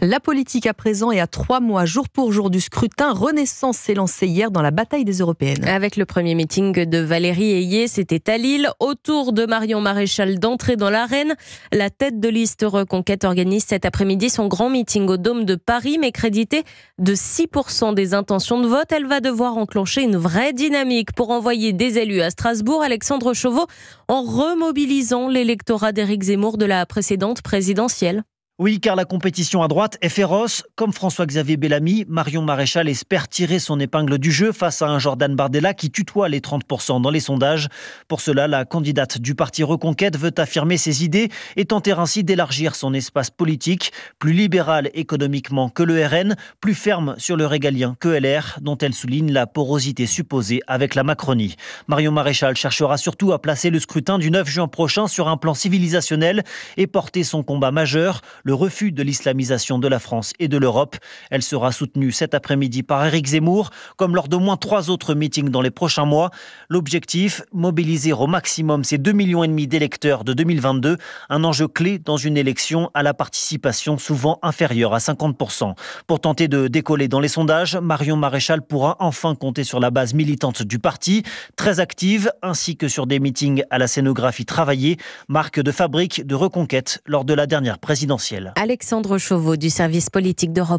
La politique à présent et à trois mois jour pour jour du scrutin, Renaissance s'est lancée hier dans la bataille des européennes. Avec le premier meeting de Valérie Ayé, c'était à Lille, autour de Marion Maréchal d'entrée dans l'arène. La tête de liste Reconquête organise cet après-midi son grand meeting au Dôme de Paris, mais crédité de 6% des intentions de vote. Elle va devoir enclencher une vraie dynamique pour envoyer des élus à Strasbourg. Alexandre Chauveau en remobilisant l'électorat d'Éric Zemmour de la précédente présidentielle. Oui, car la compétition à droite est féroce. Comme François-Xavier Bellamy, Marion Maréchal espère tirer son épingle du jeu face à un Jordan Bardella qui tutoie les 30% dans les sondages. Pour cela, la candidate du parti Reconquête veut affirmer ses idées et tenter ainsi d'élargir son espace politique, plus libéral économiquement que le RN, plus ferme sur le régalien que LR, dont elle souligne la porosité supposée avec la Macronie. Marion Maréchal cherchera surtout à placer le scrutin du 9 juin prochain sur un plan civilisationnel et porter son combat majeur, refus de l'islamisation de la France et de l'Europe. Elle sera soutenue cet après-midi par Eric Zemmour, comme lors d'au moins trois autres meetings dans les prochains mois. L'objectif, mobiliser au maximum ces 2,5 millions d'électeurs de 2022, un enjeu clé dans une élection à la participation souvent inférieure à 50%. Pour tenter de décoller dans les sondages, Marion Maréchal pourra enfin compter sur la base militante du parti, très active, ainsi que sur des meetings à la scénographie travaillée, marque de fabrique de reconquête lors de la dernière présidentielle. Alexandre Chauveau du service politique d'Europe